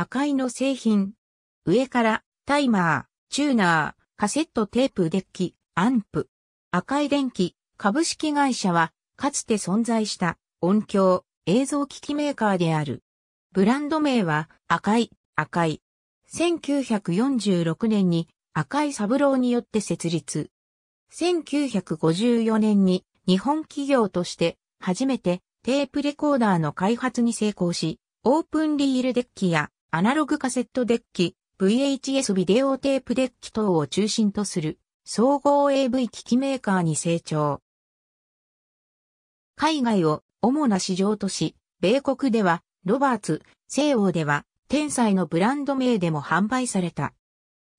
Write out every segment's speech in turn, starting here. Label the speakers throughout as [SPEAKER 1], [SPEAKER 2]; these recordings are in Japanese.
[SPEAKER 1] 赤いの製品。上から、タイマー、チューナー、カセットテープデッキ、アンプ。赤い電気、株式会社は、かつて存在した音響、映像機器メーカーである。ブランド名は、赤い、赤い。1946年に赤井三郎によって設立。1954年に日本企業として初めてテープレコーダーの開発に成功し、オープンリールデッキやアナログカセットデッキ、VHS ビデオテープデッキ等を中心とする総合 AV 機器メーカーに成長。海外を主な市場とし、米国ではロバーツ、西欧では天才のブランド名でも販売された。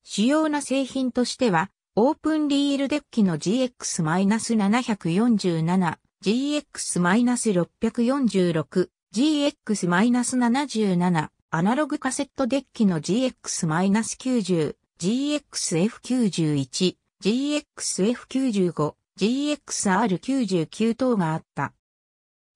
[SPEAKER 1] 主要な製品としては、オープンリールデッキの GX-747、GX-646、GX-77、アナログカセットデッキの GX-90、GXF91、GXF95、GXR99 等があった。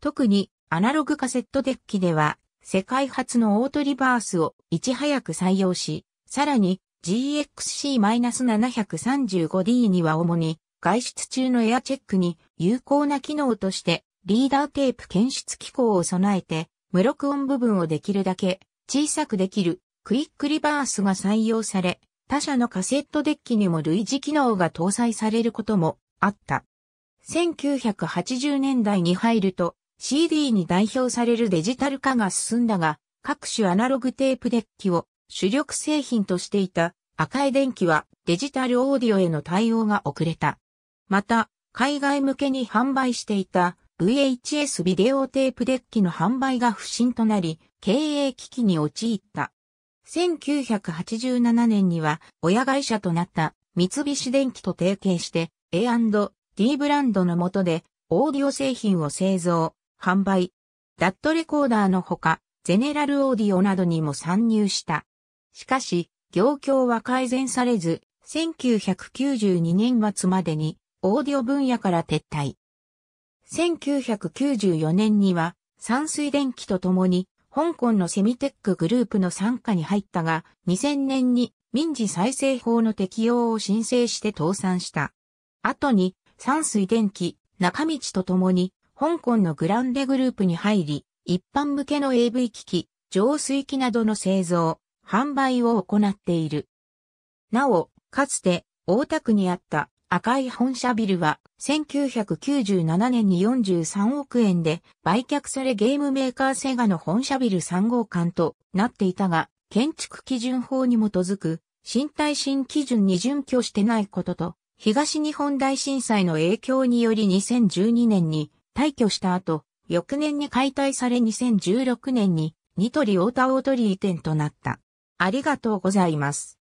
[SPEAKER 1] 特にアナログカセットデッキでは世界初のオートリバースをいち早く採用し、さらに GXC-735D には主に外出中のエアチェックに有効な機能としてリーダーテープ検出機構を備えて無録音部分をできるだけ小さくできるクイックリバースが採用され、他社のカセットデッキにも類似機能が搭載されることもあった。1980年代に入ると CD に代表されるデジタル化が進んだが、各種アナログテープデッキを主力製品としていた赤い電気はデジタルオーディオへの対応が遅れた。また、海外向けに販売していた VHS ビデオテープデッキの販売が不振となり、経営危機に陥った。1987年には親会社となった三菱電機と提携して A&D ブランドの下でオーディオ製品を製造、販売、ダットレコーダーのほか、ゼネラルオーディオなどにも参入した。しかし、業況は改善されず、1992年末までにオーディオ分野から撤退。1994年には、山水電気とともに、香港のセミテックグループの傘下に入ったが、2000年に民事再生法の適用を申請して倒産した。後に、山水電気、中道とともに、香港のグランデグループに入り、一般向けの AV 機器、浄水器などの製造、販売を行っている。なお、かつて、大田区にあった赤い本社ビルは、1997年に43億円で売却されゲームメーカーセガの本社ビル3号館となっていたが、建築基準法に基づく新耐震基準に準拠してないことと、東日本大震災の影響により2012年に退去した後、翌年に解体され2016年にニトリオ田大鳥ー店となった。ありがとうございます。